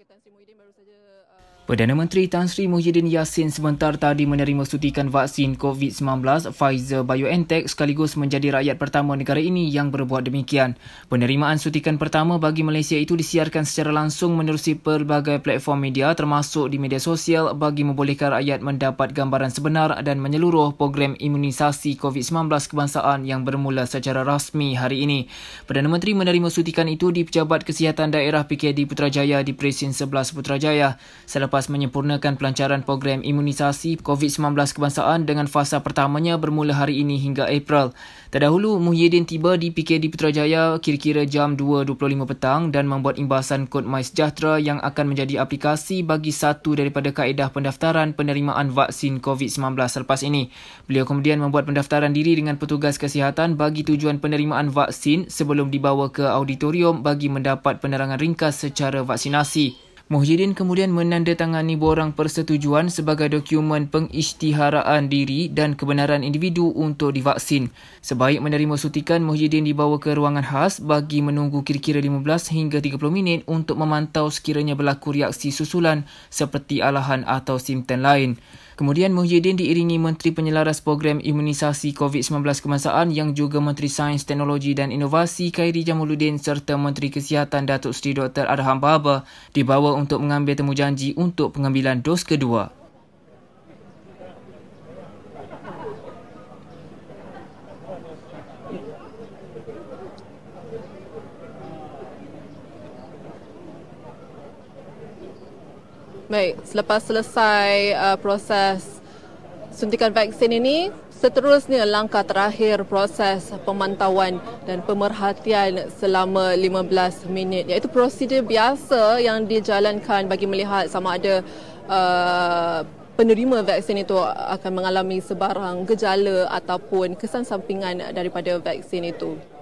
Uh, Perdana Menteri Tan Sri Muhyiddin Yassin sebentar tadi menerima suntikan vaksin COVID-19 Pfizer BioNTech sekaligus menjadi rakyat pertama negara ini yang berbuat demikian. Penerimaan suntikan pertama bagi Malaysia itu disiarkan secara langsung menerusi pelbagai platform media termasuk di media sosial bagi membolehkan rakyat mendapat gambaran sebenar dan menyeluruh program imunisasi COVID-19 kebangsaan yang bermula secara rasmi hari ini. Perdana Menteri menerima suntikan itu di Pejabat Kesihatan Daerah PKD Putrajaya di Presiden vaksin 11 Putrajaya selepas menyempurnakan pelancaran program imunisasi COVID-19 kebangsaan dengan fasa pertamanya bermula hari ini hingga April. Terdahulu, Muhyiddin tiba di PKD Putrajaya kira-kira jam 2.25 petang dan membuat imbasan kod MySejahtera yang akan menjadi aplikasi bagi satu daripada kaedah pendaftaran penerimaan vaksin COVID-19 selepas ini. Beliau kemudian membuat pendaftaran diri dengan petugas kesihatan bagi tujuan penerimaan vaksin sebelum dibawa ke auditorium bagi mendapat penerangan ringkas secara vaksinasi. Muhyiddin kemudian menandatangani borang persetujuan sebagai dokumen pengisytiharaan diri dan kebenaran individu untuk divaksin. Sebaik menerima suntikan, Muhyiddin dibawa ke ruangan khas bagi menunggu kira-kira 15 hingga 30 minit untuk memantau sekiranya berlaku reaksi susulan seperti alahan atau simptom lain. Kemudian Muhyiddin diiringi Menteri Penyelaras Program Imunisasi COVID-19 Kemasaan yang juga Menteri Sains, Teknologi dan Inovasi Khairi Jamaluddin serta Menteri Kesihatan Datuk Seri Dr. Arham Baba dibawa untuk mengambil temujanji untuk pengambilan dos kedua. Baik, selepas selesai uh, proses suntikan vaksin ini, seterusnya langkah terakhir proses pemantauan dan pemerhatian selama 15 minit iaitu prosedur biasa yang dijalankan bagi melihat sama ada uh, penerima vaksin itu akan mengalami sebarang gejala ataupun kesan sampingan daripada vaksin itu.